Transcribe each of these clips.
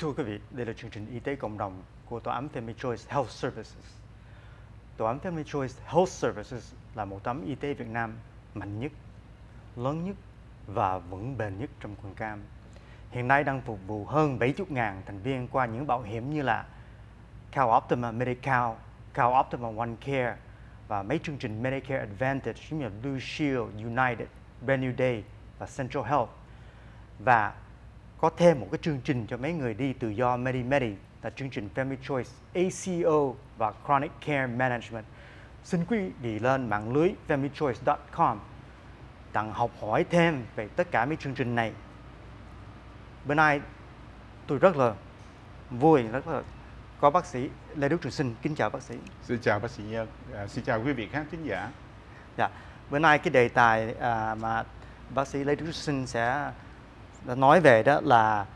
Thưa quý vị, đây là chương trình y tế cộng đồng của tòa án Family Choice Health Services. Tòa án Family Choice Health Services là một tấm y tế Việt Nam mạnh nhất, lớn nhất và vững bền nhất trong quần cam. Hiện nay đang phục vụ hơn 70.000 thành viên qua những bảo hiểm như là Cal Optima Medical, Cal Optima One Care và mấy chương trình Medicare Advantage như là Blue Shield, United, Brand New Day và Central Health. Và có thêm một cái chương trình cho mấy người đi tự do MediMedi là chương trình Family Choice ACO và Chronic Care Management. Xin quý vị lên mạng lưới familychoice.com đặng học hỏi thêm về tất cả mấy chương trình này. Bữa nay tôi rất là vui, rất là có bác sĩ Lê Đức Trường Sinh. Kính chào bác sĩ. Xin chào bác sĩ Nhân. À, xin chào quý vị khán thính giả. Dạ. Bữa nay cái đề tài à, mà bác sĩ Lê Đức Trường Sinh sẽ nói về đó là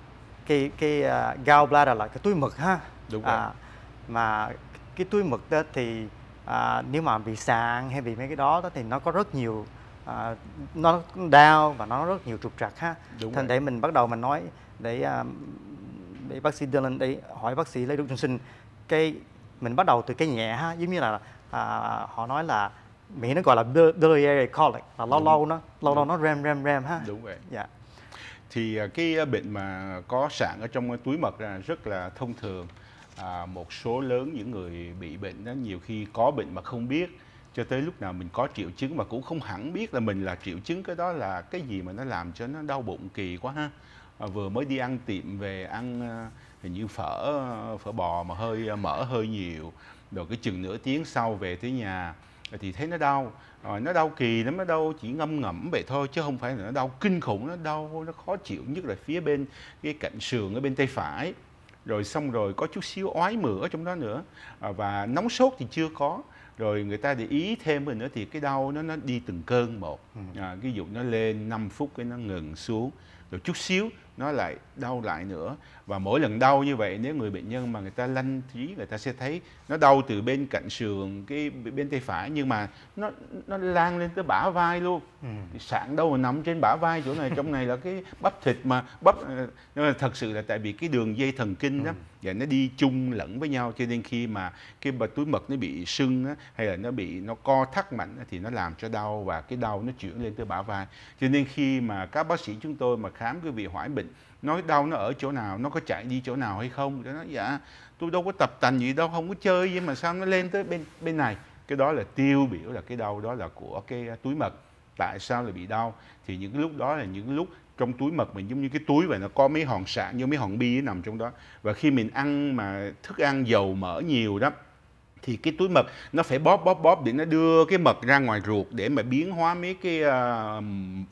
cái cái uh, gallbladder là cái túi mật ha đúng rồi. À, mà cái túi mật đó thì à, nếu mà bị sạn hay bị mấy cái đó, đó thì nó có rất nhiều à, nó đau và nó rất nhiều trục trặc ha Đúng thành để mình bắt đầu mình nói để, à, để bác sĩ Dylan để hỏi bác sĩ lấy Đức Trung Sinh cái mình bắt đầu từ cái nhẹ ha giống như là à, họ nói là Mỹ nó gọi là biliary colic là lâu Đúng. lâu nó lâu Đúng. lâu nó rem rem rem ha Đúng vậy. Dạ. Yeah thì à, cái à, bệnh mà có sạn ở trong à, túi mật rất là thông thường à, một số lớn những người bị bệnh đó nhiều khi có bệnh mà không biết cho tới lúc nào mình có triệu chứng mà cũng không hẳn biết là mình là triệu chứng cái đó là cái gì mà nó làm cho nó đau bụng kỳ quá ha à, vừa mới đi ăn tiệm về ăn hình như phở phở bò mà hơi mỡ hơi nhiều rồi cái chừng nửa tiếng sau về tới nhà thì thấy nó đau rồi ờ, nó đau kỳ lắm nó đau chỉ ngâm ngẫm vậy thôi chứ không phải là nó đau kinh khủng nó đau nó khó chịu nhất là phía bên cái cạnh sườn ở bên tay phải rồi xong rồi có chút xíu ói mửa trong đó nữa ờ, và nóng sốt thì chưa có rồi người ta để ý thêm rồi nữa thì cái đau nó nó đi từng cơn một ừ. à, ví dụ nó lên 5 phút cái nó ngừng xuống rồi chút xíu nó lại đau lại nữa và mỗi lần đau như vậy nếu người bệnh nhân mà người ta lanh trí người ta sẽ thấy nó đau từ bên cạnh sườn cái bên tay phải nhưng mà nó nó lan lên tới bả vai luôn ừ. sạn đâu mà nằm trên bả vai chỗ này trong này là cái bắp thịt mà bắp ờ, nhưng mà thật sự là tại vì cái đường dây thần kinh đó ừ. và nó đi chung lẫn với nhau cho nên khi mà cái túi mật nó bị sưng á, hay là nó bị nó co thắt mạnh á, thì nó làm cho đau và cái đau nó chuyển lên tới bả vai cho nên khi mà các bác sĩ chúng tôi mà khám cái vị hoại bệnh mình nói đau nó ở chỗ nào nó có chạy đi chỗ nào hay không nó dạ tôi đâu có tập tành gì đâu không có chơi nhưng mà sao nó lên tới bên bên này cái đó là tiêu biểu là cái đau đó là của cái túi mật tại sao lại bị đau thì những cái lúc đó là những lúc trong túi mật mình giống như cái túi vậy nó có mấy hòn sạn như mấy hòn bi nằm trong đó và khi mình ăn mà thức ăn dầu mỡ nhiều đó thì cái túi mật nó phải bóp bóp bóp để nó đưa cái mật ra ngoài ruột để mà biến hóa mấy cái uh,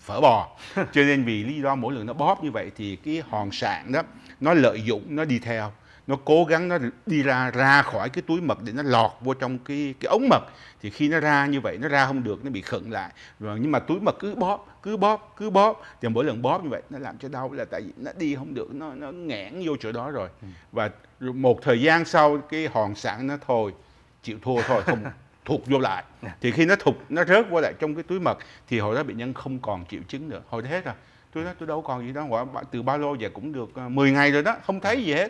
phở bò cho nên vì lý do mỗi lần nó bóp như vậy thì cái hòn sạn đó nó lợi dụng nó đi theo nó cố gắng nó đi ra ra khỏi cái túi mật để nó lọt vô trong cái cái ống mật thì khi nó ra như vậy nó ra không được nó bị khựng lại rồi nhưng mà túi mật cứ bóp cứ bóp cứ bóp thì mỗi lần bóp như vậy nó làm cho đau là tại vì nó đi không được nó nó nghẽn vô chỗ đó rồi ừ. và một thời gian sau cái hòn sạn nó thôi chịu thua thôi không thụt vô lại thì khi nó thụt nó rớt vô lại trong cái túi mật thì hồi đó bệnh nhân không còn triệu chứng nữa hồi đó hết rồi tôi nói tôi đâu còn gì đó quả từ ba lô về cũng được 10 ờ, ngày rồi đó không thấy gì hết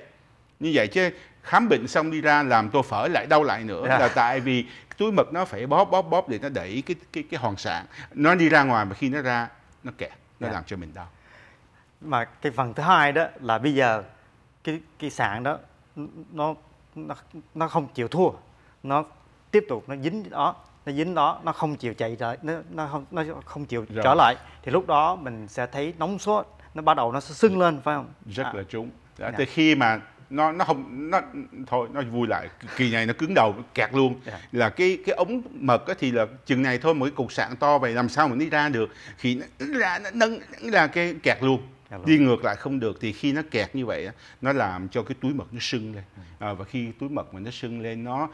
như vậy chứ khám bệnh xong đi ra làm tôi phở lại đau lại nữa à. là tại vì túi mật nó phải bóp bóp bóp để nó đẩy cái cái cái hoàn sạn nó đi ra ngoài mà khi nó ra nó kẹt nó dạ. làm cho mình đau mà cái phần thứ hai đó là bây giờ cái cái sạn đó nó nó nó không chịu thua nó tiếp tục nó dính đó nó dính đó nó không chịu chạy rồi nó nó không nó không chịu Rồi. trở lại thì lúc đó mình sẽ thấy nóng sốt nó bắt đầu nó sưng lên phải không rất à. là trúng dạ. dạ. tới khi mà nó nó không nó thôi nó vui lại kỳ này nó cứng đầu nó kẹt luôn yeah. Dạ. là cái cái ống mật thì là chừng này thôi mỗi cục sạn to vậy làm sao mình đi ra được khi nó ra nó nâng là cái kẹt luôn Dạ vâng. đi ngược lại không được thì khi nó kẹt như vậy nó làm cho cái túi mật nó sưng lên ừ. à, và khi túi mật mà nó sưng lên nó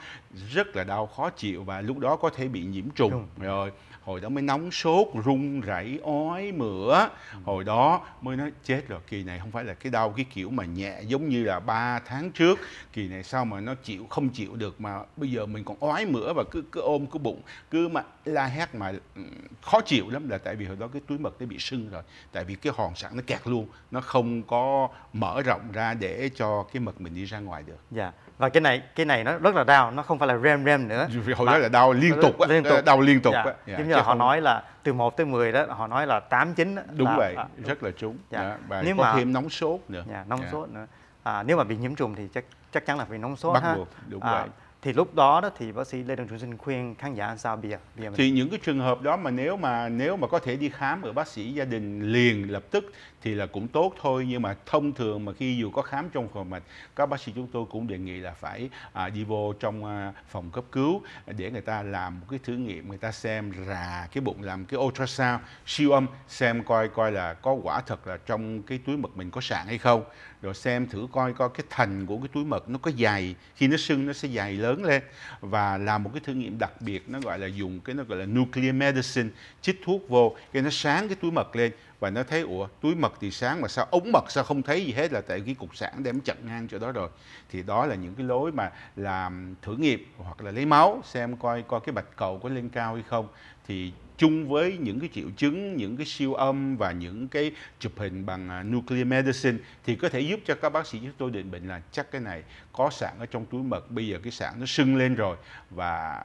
rất là đau khó chịu và lúc đó có thể bị nhiễm trùng Đúng. rồi hồi đó mới nóng sốt run rẩy ói mửa ừ. hồi đó mới nói chết rồi kỳ này không phải là cái đau cái kiểu mà nhẹ giống như là 3 tháng trước kỳ này sao mà nó chịu không chịu được mà bây giờ mình còn ói mửa và cứ cứ ôm cứ bụng cứ mà la hét mà ừ, khó chịu lắm là tại vì hồi đó cái túi mật nó bị sưng rồi tại vì cái hòn sẵn nó kẹt luôn nó không có mở rộng ra để cho cái mật mình đi ra ngoài được dạ và cái này cái này nó rất là đau nó không phải là rem rem nữa hồi mà, đó là đau liên tục, liên tục. đau liên tục dạ. Á. dạ. giống như là họ không... nói là từ 1 tới 10 đó họ nói là 8 9 đó, đúng là, vậy à, đúng. rất là trúng dạ. dạ. và nếu có mà, thêm nóng sốt nữa dạ, nóng dạ. sốt nữa à, nếu mà bị nhiễm trùng thì chắc chắc chắn là phải nóng sốt bắt ha. buộc đúng à, vậy thì lúc đó đó thì bác sĩ Lê Đăng Trung xin khuyên khán giả sao bây giờ, bây giờ mình... thì những cái trường hợp đó mà nếu mà nếu mà có thể đi khám ở bác sĩ gia đình liền lập tức thì là cũng tốt thôi nhưng mà thông thường mà khi dù có khám trong phòng mạch các bác sĩ chúng tôi cũng đề nghị là phải à, đi vô trong à, phòng cấp cứu à, để người ta làm một cái thử nghiệm người ta xem rà cái bụng làm cái ultrasound siêu âm xem coi coi là có quả thật là trong cái túi mật mình có sạn hay không rồi xem thử coi coi cái thành của cái túi mật nó có dày khi nó sưng nó sẽ dày lớn lên và làm một cái thử nghiệm đặc biệt nó gọi là dùng cái nó gọi là nuclear medicine chích thuốc vô cái nó sáng cái túi mật lên và nó thấy ủa túi mật thì sáng mà sao ống mật sao không thấy gì hết là tại cái cục sản đem chặn ngang cho đó rồi thì đó là những cái lối mà làm thử nghiệm hoặc là lấy máu xem coi coi cái bạch cầu có lên cao hay không thì chung với những cái triệu chứng, những cái siêu âm và những cái chụp hình bằng à, nuclear medicine thì có thể giúp cho các bác sĩ chúng tôi định bệnh là chắc cái này có sẵn ở trong túi mật, bây giờ cái sẵn nó sưng lên rồi và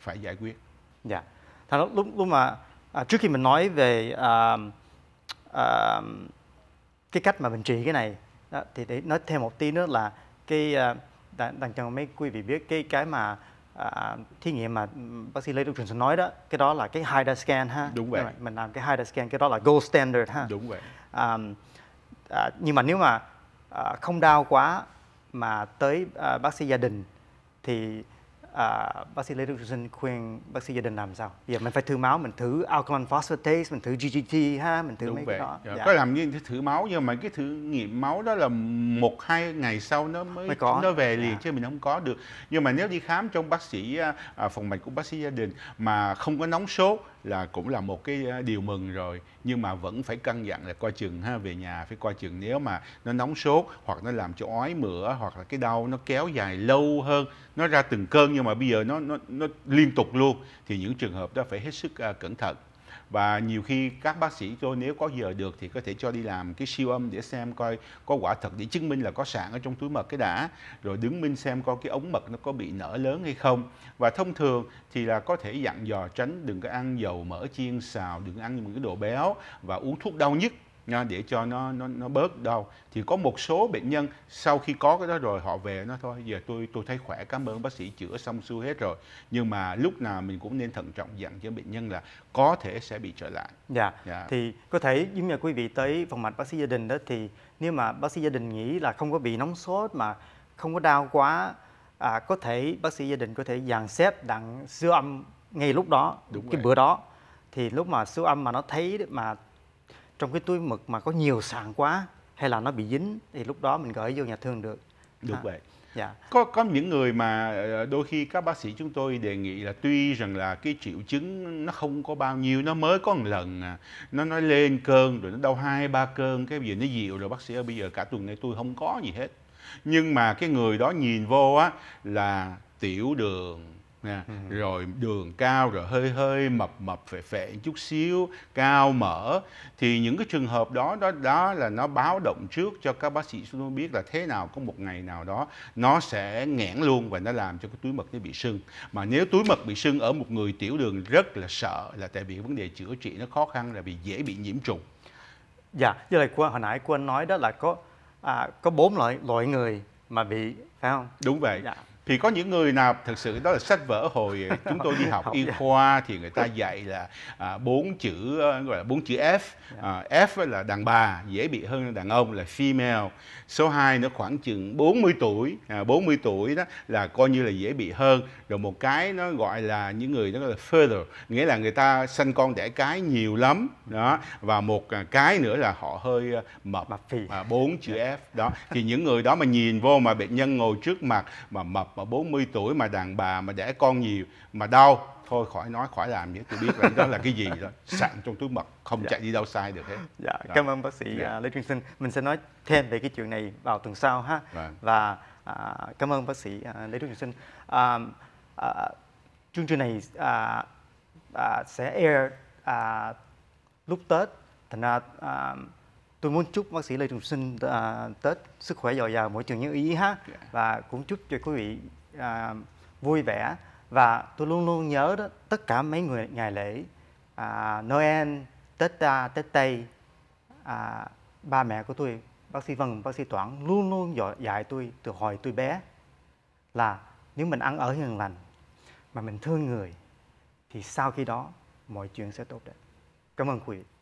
phải giải quyết. Dạ. Thằng lúc lúc mà à, trước khi mình nói về uh uh, cái cách mà mình trị cái này đó, thì để nói thêm một tí nữa là cái uh, đằng cho mấy quý vị biết cái cái mà à, thí nghiệm mà bác sĩ Lê Đức Trường nói đó cái đó là cái HIDA scan ha đúng vậy mình làm cái HIDA scan cái đó là gold standard ha đúng vậy à, à, nhưng mà nếu mà à, không đau quá mà tới à, bác sĩ gia đình thì à, bác sĩ Lê Đức Sinh khuyên bác sĩ gia đình làm sao? Giờ dạ, mình phải thử máu, mình thử alkaline phosphatase, mình thử GGT ha, mình thử Đúng mấy vậy. cái đó. Dạ, dạ. Có làm như thử máu nhưng mà cái thử nghiệm máu đó là một hai ngày sau nó mới, mới có. nó về liền dạ. chứ mình không có được. Nhưng mà nếu đi khám trong bác sĩ à, à phòng mạch của bác sĩ gia đình mà không có nóng sốt là cũng là một cái điều mừng rồi nhưng mà vẫn phải cân dặn là coi chừng ha về nhà phải coi chừng nếu mà nó nóng sốt hoặc nó làm cho ói mửa hoặc là cái đau nó kéo dài lâu hơn nó ra từng cơn nhưng mà bây giờ nó nó nó liên tục luôn thì những trường hợp đó phải hết sức uh, cẩn thận và nhiều khi các bác sĩ tôi nếu có giờ được thì có thể cho đi làm cái siêu âm để xem coi có quả thật để chứng minh là có sạn ở trong túi mật cái đã rồi đứng minh xem coi cái ống mật nó có bị nở lớn hay không và thông thường thì là có thể dặn dò tránh đừng có ăn dầu mỡ chiên xào đừng ăn những cái đồ béo và uống thuốc đau nhức để cho nó nó nó bớt đau thì có một số bệnh nhân sau khi có cái đó rồi họ về nó thôi giờ tôi tôi thấy khỏe cảm ơn bác sĩ chữa xong xuôi hết rồi nhưng mà lúc nào mình cũng nên thận trọng dặn cho bệnh nhân là có thể sẽ bị trở lại dạ dạ thì có thể giống như quý vị tới phòng mạch bác sĩ gia đình đó thì nếu mà bác sĩ gia đình nghĩ là không có bị nóng sốt mà không có đau quá à, có thể bác sĩ gia đình có thể dàn xếp đặng siêu âm ngay lúc đó Đúng cái rồi. bữa đó thì lúc mà siêu âm mà nó thấy mà trong cái túi mực mà có nhiều sàn quá hay là nó bị dính thì lúc đó mình gửi vô nhà thương được được vậy dạ. có có những người mà ờ, đôi khi các bác sĩ chúng tôi đề nghị là tuy rằng là cái triệu chứng nó không có bao nhiêu nó mới có một lần à. nó nói lên cơn rồi nó đau hai ba cơn cái bây nó dịu rồi bác sĩ ơi bây giờ cả tuần nay tôi không có gì hết nhưng mà cái người đó nhìn vô á là tiểu đường nè ừ. rồi đường cao rồi hơi hơi mập mập phệ phệ chút xíu cao mỡ thì những cái trường hợp đó đó đó là nó báo động trước cho các bác sĩ chúng tôi biết là thế nào có một ngày nào đó nó sẽ nghẽn luôn và nó làm cho cái túi mật nó bị sưng mà nếu túi mật bị sưng ở một người tiểu đường rất là sợ là tại vì vấn đề chữa trị nó khó khăn là vì dễ bị nhiễm trùng dạ như là qua hồi nãy của anh nói đó là có à, có bốn loại loại người mà bị phải không đúng vậy dạ thì có những người nào thực sự đó là sách vở hồi chúng tôi đi học, y dạ. khoa thì người ta dạy là à, bốn à, chữ ờ, gọi là bốn chữ F dạ. à, F là đàn bà dễ bị hơn đàn ông là female số 2 nó khoảng chừng 40 tuổi à, 40 tuổi đó là coi như là dễ bị hơn rồi một cái nó gọi là những người nó gọi là further nghĩa là người ta sinh con đẻ cái nhiều lắm đó và một à, cái nữa là họ hơi ờ, mập à, bốn à, chữ dạ. F đó thì những người đó mà nhìn vô mà bệnh nhân ngồi trước mặt mà mập mà 40 tuổi mà đàn bà mà đẻ con nhiều mà đau thôi khỏi nói khỏi làm nhé tôi biết là đó là cái gì đó sạn trong túi mật không dạ. chạy đi đâu sai được hết dạ đó. Dạ. cảm ơn bác sĩ dạ. À, lê trung sinh mình sẽ nói thêm về cái chuyện này vào tuần sau ha vâng. và à, cảm ơn bác sĩ à, lê trung sinh à, à, chương trình này à, à, sẽ air à, lúc tết thành ra à, Tôi muốn chúc bác sĩ Lê Trùng Sinh à, Tết sức khỏe dồi dào, mỗi trường như ý ha yeah. Dạ. và cũng chúc cho quý vị à, vui vẻ và tôi luôn luôn nhớ đó tất cả mấy người ngày lễ à, Noel, Tết à, Tết Tây, à, ba mẹ của tôi bác sĩ Vân, bác sĩ Toản luôn luôn dạy, dạy tôi từ hồi tôi bé là nếu mình ăn ở hiền lành mà mình thương người thì sau khi đó mọi chuyện sẽ tốt đẹp. Cảm ơn quý vị.